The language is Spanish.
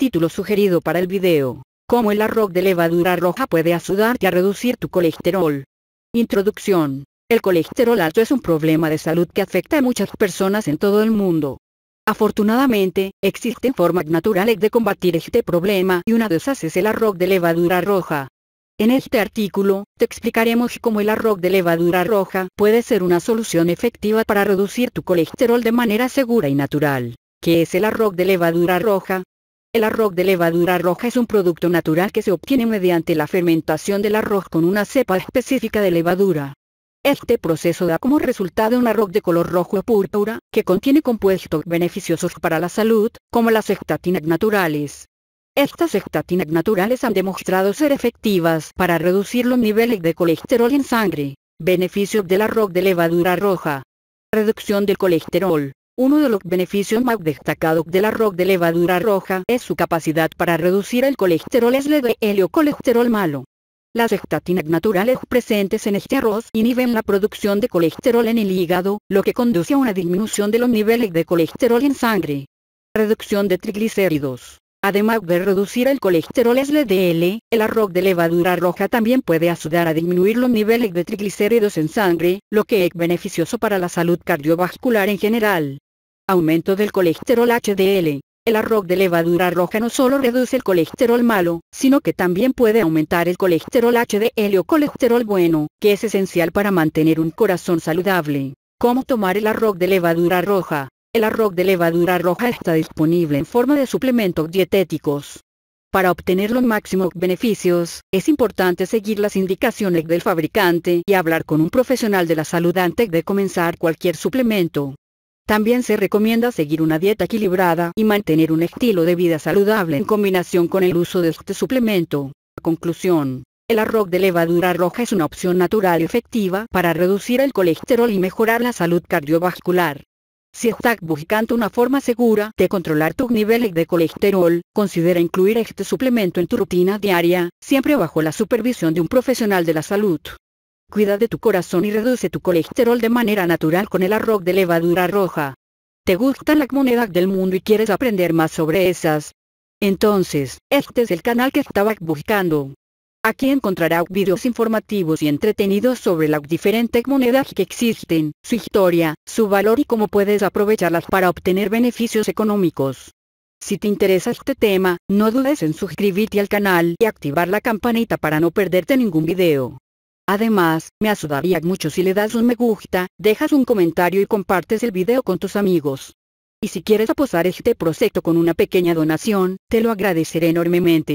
Título sugerido para el video. Cómo el arroz de levadura roja puede ayudarte a reducir tu colesterol. Introducción. El colesterol alto es un problema de salud que afecta a muchas personas en todo el mundo. Afortunadamente, existen formas naturales de combatir este problema y una de esas es el arroz de levadura roja. En este artículo, te explicaremos cómo el arroz de levadura roja puede ser una solución efectiva para reducir tu colesterol de manera segura y natural. ¿Qué es el arroz de levadura roja? El arroz de levadura roja es un producto natural que se obtiene mediante la fermentación del arroz con una cepa específica de levadura. Este proceso da como resultado un arroz de color rojo o púrpura, que contiene compuestos beneficiosos para la salud, como las estatinas naturales. Estas estatinas naturales han demostrado ser efectivas para reducir los niveles de colesterol en sangre. Beneficios del arroz de levadura roja. Reducción del colesterol. Uno de los beneficios más destacados del arroz de levadura roja es su capacidad para reducir el colesterol SLDL o colesterol malo. Las estatinas naturales presentes en este arroz inhiben la producción de colesterol en el hígado, lo que conduce a una disminución de los niveles de colesterol en sangre. Reducción de triglicéridos. Además de reducir el colesterol SLDL, el arroz de levadura roja también puede ayudar a disminuir los niveles de triglicéridos en sangre, lo que es beneficioso para la salud cardiovascular en general aumento del colesterol HDL. El arroz de levadura roja no solo reduce el colesterol malo, sino que también puede aumentar el colesterol HDL o colesterol bueno, que es esencial para mantener un corazón saludable. ¿Cómo tomar el arroz de levadura roja? El arroz de levadura roja está disponible en forma de suplementos dietéticos. Para obtener los máximos beneficios, es importante seguir las indicaciones del fabricante y hablar con un profesional de la salud antes de comenzar cualquier suplemento. También se recomienda seguir una dieta equilibrada y mantener un estilo de vida saludable en combinación con el uso de este suplemento. Conclusión. El arroz de levadura roja es una opción natural y efectiva para reducir el colesterol y mejorar la salud cardiovascular. Si estás buscando una forma segura de controlar tus niveles de colesterol, considera incluir este suplemento en tu rutina diaria, siempre bajo la supervisión de un profesional de la salud. Cuida de tu corazón y reduce tu colesterol de manera natural con el arroz de levadura roja. ¿Te gustan las monedas del mundo y quieres aprender más sobre esas? Entonces, este es el canal que estabas buscando. Aquí encontrarás videos informativos y entretenidos sobre las diferentes monedas que existen, su historia, su valor y cómo puedes aprovecharlas para obtener beneficios económicos. Si te interesa este tema, no dudes en suscribirte al canal y activar la campanita para no perderte ningún video. Además, me ayudaría mucho si le das un me gusta, dejas un comentario y compartes el video con tus amigos. Y si quieres aposar este proyecto con una pequeña donación, te lo agradeceré enormemente.